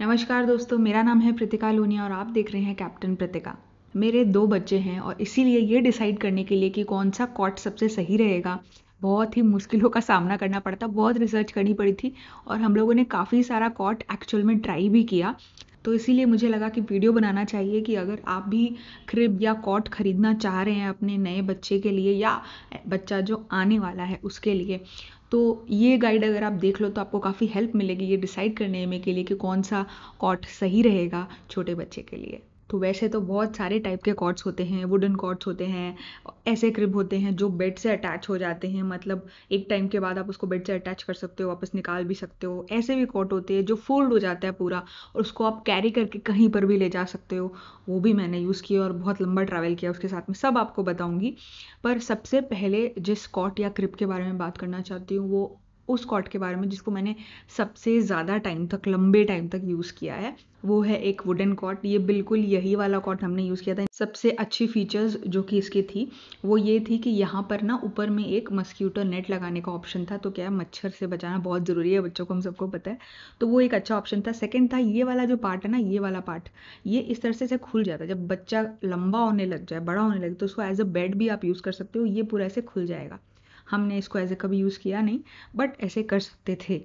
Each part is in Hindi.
नमस्कार दोस्तों मेरा नाम है प्रतिका लोनिया और आप देख रहे हैं कैप्टन प्रतिका मेरे दो बच्चे हैं और इसीलिए ये डिसाइड करने के लिए कि कौन सा कॉट सबसे सही रहेगा बहुत ही मुश्किलों का सामना करना पड़ता बहुत रिसर्च करनी पड़ी थी और हम लोगों ने काफ़ी सारा कॉट एक्चुअल में ट्राई भी किया तो इसीलिए मुझे लगा कि वीडियो बनाना चाहिए कि अगर आप भी क्रिब या कॉट खरीदना चाह रहे हैं अपने नए बच्चे के लिए या बच्चा जो आने वाला है उसके लिए तो ये गाइड अगर आप देख लो तो आपको काफ़ी हेल्प मिलेगी ये डिसाइड करने में के लिए कि कौन सा कॉट सही रहेगा छोटे बच्चे के लिए तो वैसे तो बहुत सारे टाइप के कॉर्ड्स होते हैं वुडन कॉट्स होते हैं ऐसे क्रिब होते हैं जो बेड से अटैच हो जाते हैं मतलब एक टाइम के बाद आप उसको बेड से अटैच कर सकते हो वापस निकाल भी सकते हो ऐसे भी कॉट होते हैं जो फोल्ड हो जाता है पूरा और उसको आप कैरी करके कहीं पर भी ले जा सकते हो वो भी मैंने यूज़ किया और बहुत लंबा ट्रैवल किया उसके साथ में सब आपको बताऊँगी पर सबसे पहले जिस कॉट या क्रिप के बारे में बात करना चाहती हूँ वो उस कॉट के बारे में जिसको मैंने सबसे ज़्यादा टाइम तक लंबे टाइम तक यूज़ किया है वो है एक वुडन कॉट ये बिल्कुल यही वाला कॉट हमने यूज़ किया था सबसे अच्छी फीचर्स जो कि इसकी थी वो ये थी कि यहाँ पर ना ऊपर में एक मस्क्यूटो नेट लगाने का ऑप्शन था तो क्या है मच्छर से बचाना बहुत ज़रूरी है बच्चों को हम सबको पता है तो वो एक अच्छा ऑप्शन था सेकेंड था ये वाला जो पार्ट है ना ये वाला पार्ट ये इस तरह से खुल जाता है जब बच्चा लंबा होने लग जाए बड़ा होने लगे तो उसको एज अ बेड भी आप यूज़ कर सकते हो ये पूरा ऐसे खुल जाएगा हमने इसको एज ए कभी यूज़ किया नहीं बट ऐसे कर सकते थे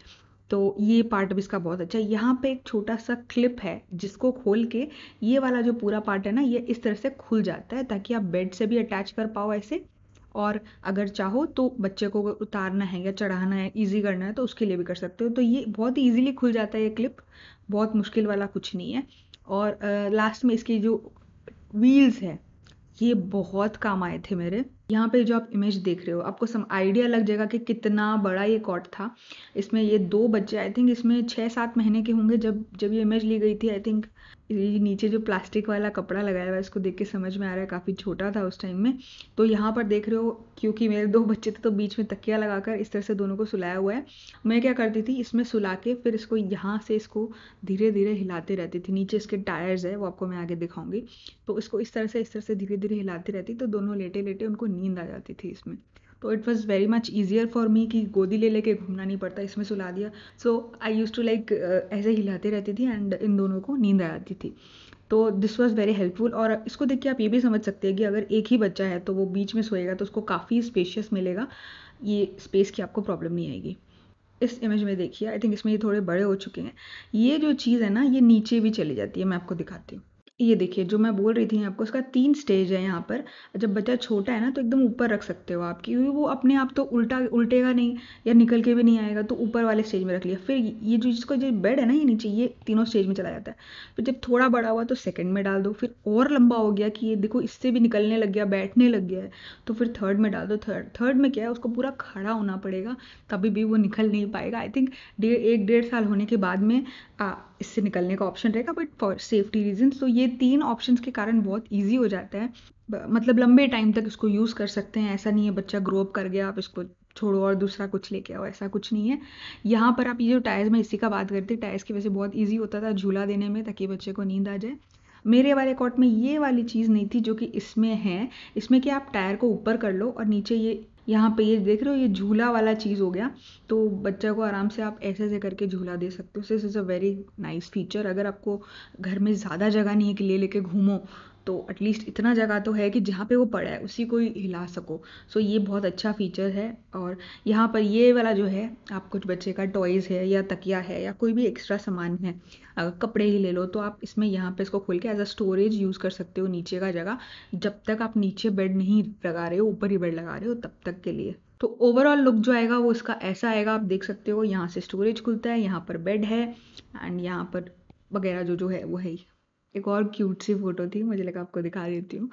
तो ये पार्ट अब इसका बहुत अच्छा है यहाँ पे एक छोटा सा क्लिप है जिसको खोल के ये वाला जो पूरा पार्ट है ना ये इस तरह से खुल जाता है ताकि आप बेड से भी अटैच कर पाओ ऐसे और अगर चाहो तो बच्चे को अगर उतारना है या चढ़ाना है इजी करना है तो उसके लिए भी कर सकते हो तो ये बहुत ही ईजिली खुल जाता है ये क्लिप बहुत मुश्किल वाला कुछ नहीं है और लास्ट में इसकी जो व्हील्स है ये बहुत काम आए थे मेरे यहाँ पे जो आप इमेज देख रहे हो आपको सम आइडिया लग जाएगा कि कितना बड़ा ये कॉट था इसमें ये दो बच्चे आई थिंक इसमें छः सात महीने के होंगे जब जब ये इमेज ली गई थी आई थिंक ये नीचे जो प्लास्टिक वाला कपड़ा लगाया हुआ है इसको देख के समझ में आ रहा है काफ़ी छोटा था उस टाइम में तो यहाँ पर देख रहे हो क्योंकि मेरे दो बच्चे थे तो बीच में तकिया लगाकर इस तरह से दोनों को सुलाया हुआ है मैं क्या करती थी इसमें सुला के फिर इसको यहाँ से इसको धीरे धीरे हिलाते रहती थी नीचे इसके टायर्स है वो आपको मैं आगे दिखाऊंगी तो इसको इस तरह से इस तरह से धीरे धीरे हिलाती रहती तो दोनों लेटे लेटे उनको नींद आ जाती थी इसमें तो it was very much easier for me कि गोदी ले लेके घूमना नहीं पड़ता इसमें सुला दिया so I use to like ऐसे हिलाते रहती थी एंड इन दोनों को नींद आ जाती थी तो दिस वॉज़ वेरी हेल्पफुल और इसको देख के आप ये भी समझ सकते हैं कि अगर एक ही बच्चा है तो वो बीच में सोएगा तो उसको काफ़ी स्पेशियस मिलेगा ये स्पेस की आपको प्रॉब्लम नहीं आएगी इस इमेज में देखिए आई थिंक इसमें ये थोड़े बड़े हो चुके हैं ये जो चीज़ है ना ये नीचे भी चली जाती है मैं आपको दिखाती हूँ ये देखिए जो मैं बोल रही थी आपको उसका तीन स्टेज है यहाँ पर जब बच्चा छोटा है ना तो एकदम ऊपर रख सकते हो आप क्योंकि वो अपने आप तो उल्टा उल्टेगा नहीं या निकल के भी नहीं आएगा तो ऊपर वाले स्टेज में रख लिया फिर ये जो जिसको जो बेड है ना ये नीचे ये तीनों स्टेज में चला जाता है फिर तो जब थोड़ा बड़ा हुआ तो सेकेंड में डाल दो फिर और लंबा हो गया कि ये देखो इससे भी निकलने लग गया बैठने लग गया है तो फिर थर्ड में डाल दो थर्ड थर्ड में क्या है उसको पूरा खड़ा होना पड़ेगा तभी भी वो निकल नहीं पाएगा आई थिंक डेढ़ एक डेढ़ साल होने के बाद में इससे निकलने का ऑप्शन रहेगा बट फॉर सेफ्टी रीजन तो ये तीन ऑप्शंस के कारण बहुत इजी हो जाता है मतलब लंबे टाइम तक इसको यूज़ कर सकते हैं ऐसा नहीं है बच्चा ग्रो अप कर गया आप इसको छोड़ो और दूसरा कुछ लेके आओ ऐसा कुछ नहीं है यहाँ पर आप ये जो टायर्स में इसी का बात करते हैं टायर्स की वजह से बहुत ईजी होता था झूला देने में ताकि बच्चे को नींद आ जाए मेरे वाले कॉट में ये वाली चीज़ नहीं थी जो कि इसमें है इसमें कि आप टायर को ऊपर कर लो और नीचे ये यहाँ पे ये देख रहे हो ये झूला वाला चीज़ हो गया तो बच्चा को आराम से आप ऐसे ऐसे करके झूला दे सकते हो this is a very nice feature अगर आपको घर में ज़्यादा जगह नहीं है कि ले लेके घूमो तो एटलीस्ट इतना जगह तो है कि जहाँ पे वो पड़ा है उसी को ही हिला सको सो so, ये बहुत अच्छा फीचर है और यहाँ पर ये वाला जो है आप कुछ बच्चे का टॉयज़ है या तकिया है या कोई भी एक्स्ट्रा सामान है अगर कपड़े ही ले लो तो आप इसमें यहाँ पे इसको खोल के एज अ स्टोरेज यूज़ कर सकते हो नीचे का जगह जब तक आप नीचे बेड नहीं लगा रहे हो ऊपर ही बेड लगा रहे हो तब तक के लिए तो ओवरऑल लुक जो आएगा वो इसका ऐसा आएगा आप देख सकते हो यहाँ से स्टोरेज खुलता है यहाँ पर बेड है एंड यहाँ पर वगैरह जो जो है वो है ही एक और क्यूट सी फ़ोटो थी मुझे लगा आपको दिखा देती हूँ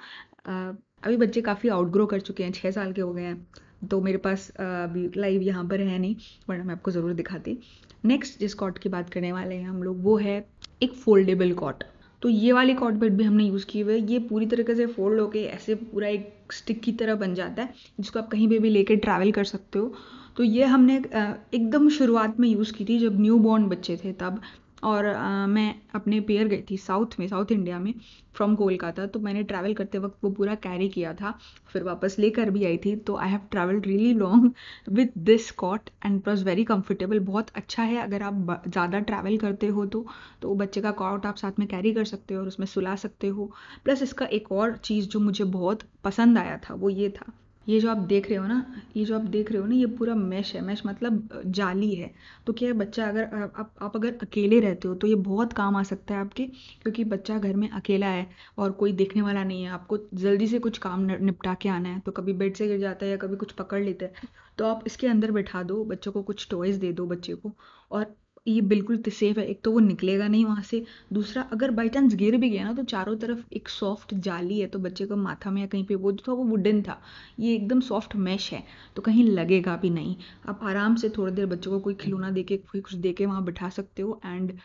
अभी बच्चे काफ़ी आउटग्रो कर चुके हैं छः साल के हो गए हैं तो मेरे पास अभी लाइव यहाँ पर है नहीं वरना मैं आपको ज़रूर दिखाती नेक्स्ट जिस कॉट की बात करने वाले हैं हम लोग वो है एक फोल्डेबल कॉट तो ये वाली कॉट बेड भी हमने यूज़ की हुई है ये पूरी तरीके से फोल्ड होके ऐसे पूरा एक स्टिक की तरह बन जाता है जिसको आप कहीं पर भी लेके ट्रैवल कर सकते हो तो ये हमने एकदम शुरुआत में यूज़ की थी जब न्यू बॉर्न बच्चे थे तब और आ, मैं अपने पेयर गई थी साउथ में साउथ इंडिया में फ्रॉम कोलकाता तो मैंने ट्रैवल करते वक्त वो पूरा कैरी किया था फिर वापस लेकर भी आई थी तो I have travel really long with this cot and plus very comfortable बहुत अच्छा है अगर आप ज़्यादा ट्रैवल करते हो तो तो बच्चे का कॉट आप साथ में कैरी कर सकते हो और उसमें सुला सकते हो प्लस इसका एक और चीज़ जो मुझे बहुत पसंद आया था वो ये था ये जो आप देख रहे हो ना ये जो आप देख रहे हो ना ये पूरा मैश है मैश मतलब जाली है तो क्या है बच्चा अगर आप आप अगर अकेले रहते हो तो ये बहुत काम आ सकता है आपके क्योंकि बच्चा घर में अकेला है और कोई देखने वाला नहीं है आपको जल्दी से कुछ काम निपटा के आना है तो कभी बेड से गिर जाता है या कभी कुछ पकड़ लेता है तो आप इसके अंदर बैठा दो बच्चों को कुछ टॉयज़ दे दो बच्चे को और ये बिल्कुल सेफ तो है एक तो वो निकलेगा नहीं वहाँ से दूसरा अगर बाई चांस गिर भी गया ना तो चारों तरफ एक सॉफ्ट जाली है तो बच्चे का माथा में या कहीं पे वो जो था वो वुडन था ये एकदम सॉफ्ट मैश है तो कहीं लगेगा भी नहीं आप आराम से थोड़ी देर बच्चों को कोई खिलौना दे के कोई कुछ दे के वहाँ बिठा सकते हो एंड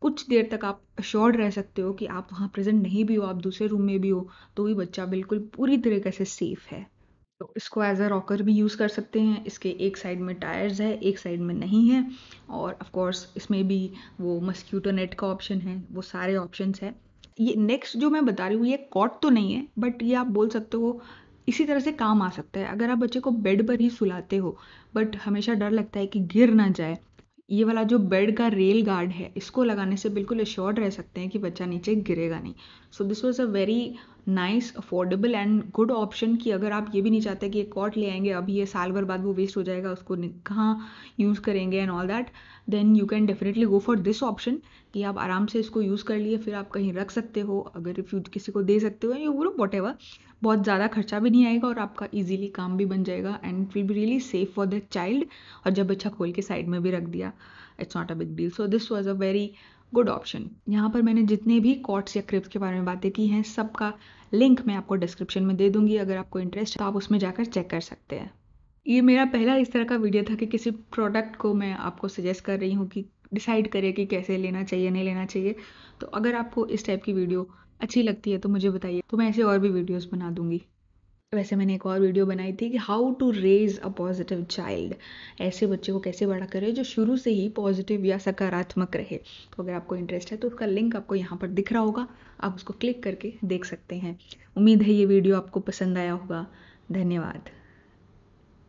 कुछ देर तक आप अश्योर्ड रह सकते हो कि आप वहाँ प्रेजेंट नहीं भी हो आप दूसरे रूम में भी हो तो भी बच्चा बिल्कुल पूरी तरीके से सेफ है तो इसको एज अ रॉकर भी यूज़ कर सकते हैं इसके एक साइड में टायर्स है एक साइड में नहीं है और ऑफ कोर्स इसमें भी वो मस्क्यूटो नेट का ऑप्शन है वो सारे ऑप्शंस है ये नेक्स्ट जो मैं बता रही हूँ ये कॉट तो नहीं है बट ये आप बोल सकते हो इसी तरह से काम आ सकता है अगर आप बच्चे को बेड पर ही सुलाते हो बट हमेशा डर लगता है कि गिर ना जाए ये वाला जो बेड का रेल गार्ड है इसको लगाने से बिल्कुल एश्योर्ड रह सकते हैं कि बच्चा नीचे गिरेगा नहीं so this was a very nice affordable and good option कि अगर आप ये भी नहीं चाहते कि एक कॉट ले आएंगे अभी ये साल भर बाद वो वेस्ट हो जाएगा उसको कहाँ यूज़ करेंगे and all that then you can definitely go for this option कि आप आराम से इसको यूज़ कर लिए फिर आप कहीं रख सकते हो अगर यू किसी को दे सकते हो यू बोलो वॉट एवर बहुत ज़्यादा खर्चा भी नहीं आएगा और आपका इजीली काम भी बन जाएगा and will be really safe for the child और जब अच्छा खोल के साइड में भी रख दिया it's not a big deal so this was a very good option यहाँ पर मैंने जितने भी कॉर्ड्स या क्रिप्स के बारे में बातें की हैं सबका लिंक मैं आपको डिस्क्रिप्शन में दे दूंगी अगर आपको इंटरेस्ट है तो आप उसमें जाकर चेक कर सकते हैं ये मेरा पहला इस तरह का वीडियो था कि किसी प्रोडक्ट को मैं आपको सजेस्ट कर रही हूँ कि डिसाइड करें कि कैसे लेना चाहिए नहीं लेना चाहिए तो अगर आपको इस टाइप की वीडियो अच्छी लगती है तो मुझे बताइए तो मैं ऐसे और भी वीडियोस बना दूंगी वैसे मैंने एक और वीडियो बनाई थी कि how to raise a positive child ऐसे बच्चे को कैसे बड़ा करें जो शुरू से ही पॉजिटिव या सकारात्मक रहे तो अगर आपको इंटरेस्ट है तो उसका लिंक आपको यहाँ पर दिख रहा होगा आप उसको क्लिक करके देख सकते हैं उम्मीद है ये वीडियो आपको पसंद आया होगा धन्यवाद